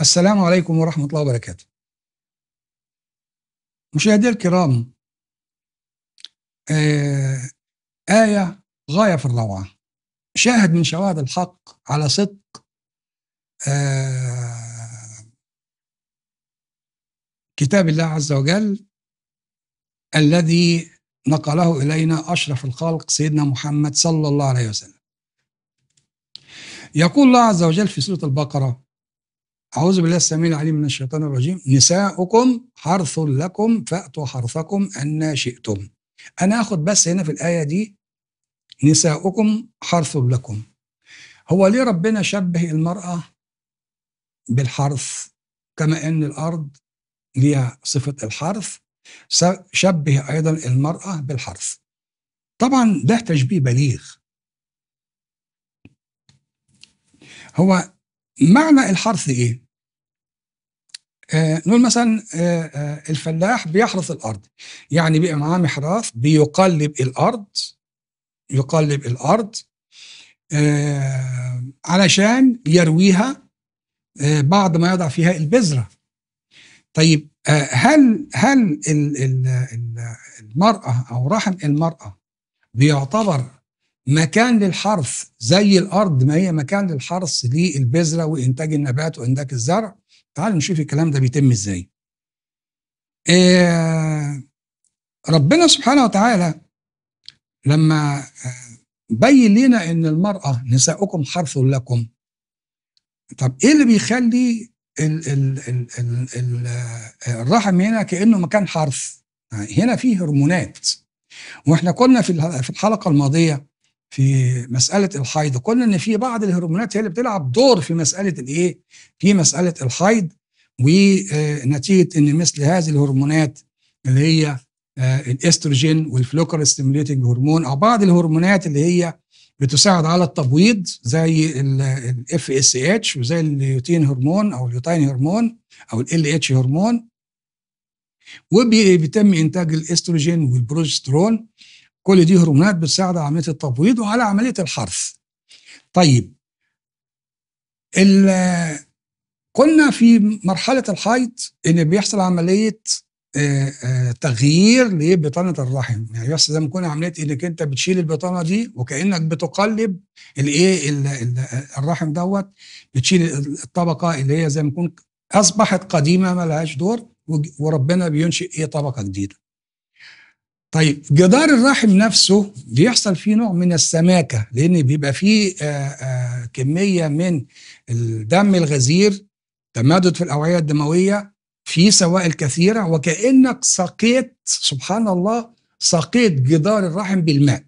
السلام عليكم ورحمة الله وبركاته مشاهدي الكرام آه، آية غاية في الروعة شاهد من شواهد الحق على صدق آه، كتاب الله عز وجل الذي نقله إلينا أشرف الخلق سيدنا محمد صلى الله عليه وسلم يقول الله عز وجل في سورة البقرة أعوذ بالله السميع العليم من الشيطان الرجيم نساؤكم حرث لكم فأتوا حرثكم أن شئتم أنا أخذ بس هنا في الآية دي نساؤكم حرث لكم هو ليه ربنا شبه المرأة بالحرث كما أن الأرض ليها صفة الحرث شبه أيضا المرأة بالحرث طبعا ده تشبيه بليغ هو معنى الحرث ايه؟ آه، نقول مثلا آه، آه، الفلاح بيحرث الارض يعني بيبقى معاه محراث بيقلب الارض يقلب الارض علشان يرويها بعد ما يضع فيها البذره طيب هل هل المراه او رحم المراه بيعتبر مكان للحرث زي الارض ما هي مكان للحرث للبذره وانتاج النبات وانتاج الزرع تعالوا نشوف الكلام ده بيتم ازاي آه، ربنا سبحانه وتعالى لما آه، بين لنا ان المراه نساؤكم حرث لكم طب ايه اللي بيخلي ال ال ال الـ الـ آه، الرحم هنا كانه مكان حرث هنا فيه هرمونات واحنا قلنا في الحلقه الماضيه في مساله الحيض قلنا ان في بعض الهرمونات هي اللي بتلعب دور في مساله الايه في مساله الحيض ونتيجه ان مثل هذه الهرمونات اللي هي آه، الاستروجين والفلوكر ستيموليتنج هرمون او بعض الهرمونات اللي هي بتساعد على التبويض زي الاف اس اتش وزي اليوتين هرمون او اليوتين هرمون او ال اتش هرمون وبيتم انتاج الاستروجين والبروجسترون كل دي هرمونات بتساعد على عمليه التبويض وعلى عمليه الحرث طيب قلنا في مرحله الحيض ان بيحصل عمليه آآ آآ تغيير لبطانه الرحم يعني بيحصل زي ما كنا عمليه انك انت بتشيل البطانه دي وكانك بتقلب الايه الرحم دوت بتشيل الطبقه اللي هي زي ما يكون اصبحت قديمه ما لهاش دور وربنا بينشئ ايه طبقه جديده طيب جدار الرحم نفسه بيحصل فيه نوع من السماكه لان بيبقى فيه آآ آه، آآ آه، كميه من الدم الغزير تمدد في الاوعيه الدمويه في سوائل كثيره وكانك سقيت سبحان الله سقيت جدار الرحم بالماء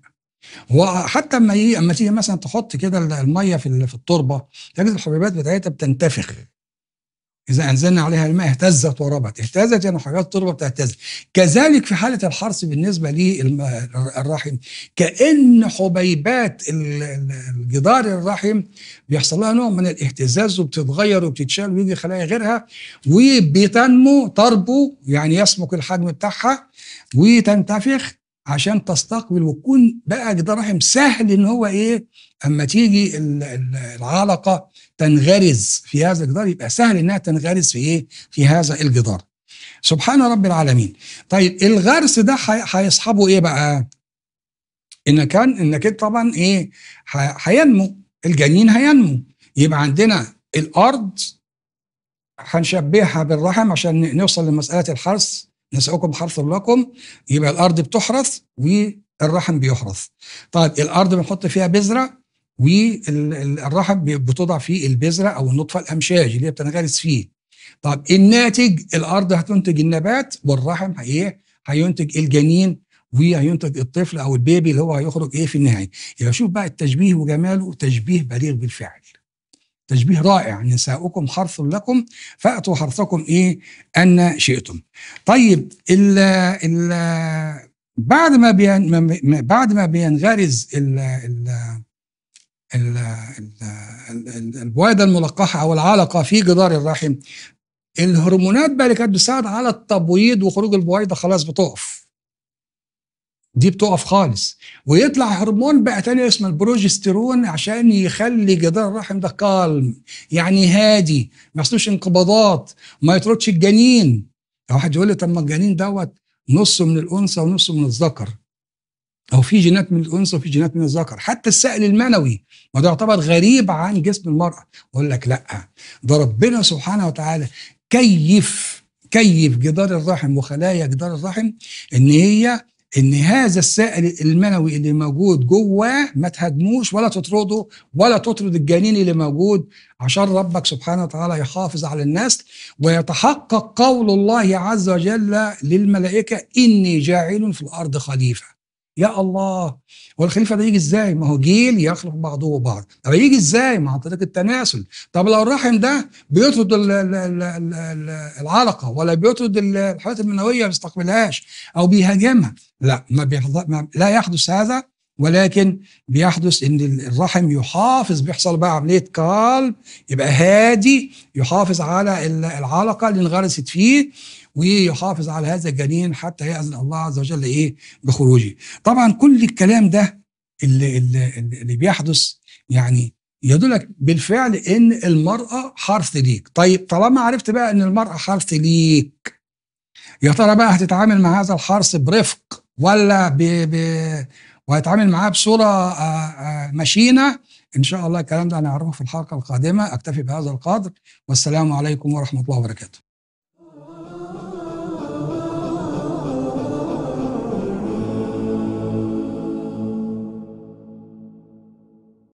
وحتى اما اما تيجي مثلا تحط كده الميه في التربه تجد الحبيبات بتاعتها بتنتفخ إذا أنزلنا عليها الماء اهتزت وربت اهتزت يعني حاجات التربة بتهتز كذلك في حالة الحرث بالنسبة للرحم كأن حبيبات الجدار الرحم بيحصل لها نوع من الاهتزاز وبتتغير وبتتشال ويجي خلايا غيرها وبتنمو تربو يعني يسمك الحجم بتاعها وتنتفخ عشان تستقبل وتكون بقى جدار رحم سهل ان هو ايه اما تيجي العلقه تنغرز في هذا الجدار يبقى سهل انها تنغرز في ايه؟ في هذا الجدار. سبحان رب العالمين. طيب الغرس ده هيصحبه ايه بقى؟ ان كان انك طبعا ايه؟ هينمو الجنين هينمو يبقى عندنا الارض هنشبهها بالرحم عشان نوصل لمساله الحرث نسألكم حرث لكم يبقى الارض بتحرث والرحم بيحرث. طيب الارض بنحط فيها بذره والرحم بتوضع فيه البذره او النطفه الامشاج اللي هي بتنغرس فيه طب الناتج الارض هتنتج النبات والرحم ايه هينتج الجنين وهينتج الطفل او البيبي اللي هو هيخرج ايه في النهايه يبقى شوف بقى التشبيه وجماله تشبيه بليغ بالفعل تشبيه رائع نساؤكم حرث لكم فأتوا حرثكم إيه أن شئتم طيب ال ال بعد ما بين بعد ما بينغرز ال ال البويضة الملقحة أو العلقة في جدار الرحم الهرمونات بقى اللي كانت بتساعد على التبويض وخروج البويضة خلاص بتقف دي بتقف خالص ويطلع هرمون بقى تاني اسمه البروجستيرون عشان يخلي جدار الرحم ده كالم يعني هادي ما يحصلوش انقباضات ما يطردش الجنين لو واحد يقول لي طب ما الجنين دوت نصه من الانثى ونصه من الذكر أو في جينات من الأنثى وفي جينات من الذكر حتى السائل المنوي ده يعتبر غريب عن جسم المرأة أقول لك لأ ده ربنا سبحانه وتعالى كيف كيف جدار الرحم وخلايا جدار الرحم ان هي ان هذا السائل المنوي اللي موجود جواه ما تهاجموش ولا تطرده ولا تطرد الجنين اللي موجود عشان ربك سبحانه وتعالى يحافظ على الناس ويتحقق قول الله عز وجل للملائكه اني جاعل في الارض خليفه يا الله والخليفه ده يجي ازاي ما هو جيل يخلق بعضه بعض طب يجي ازاي ما عن طريق التناسل طب لو الرحم ده بيطرد العلقه ولا بيطرد الحيوانات المنويه ما بيستقبلهاش او بيهاجمها لا ما, ما لا يحدث هذا ولكن بيحدث ان الرحم يحافظ بيحصل بقى عمليه كالب يبقى هادي يحافظ على العلقه اللي انغرست فيه ويحافظ على هذا الجنين حتى يأذن الله عز وجل إيه بخروجه طبعا كل الكلام ده اللي, اللي, اللي بيحدث يعني يدلك بالفعل ان المرأة حرث ليك طيب طالما عرفت بقى ان المرأة حرث ليك يا ترى بقى هتتعامل مع هذا الحرث برفق ولا ب... ب... معاه بصورة آه، آه، مشينة إن شاء الله الكلام ده هنعرفه في الحلقة القادمة أكتفي بهذا القدر والسلام عليكم ورحمة الله وبركاته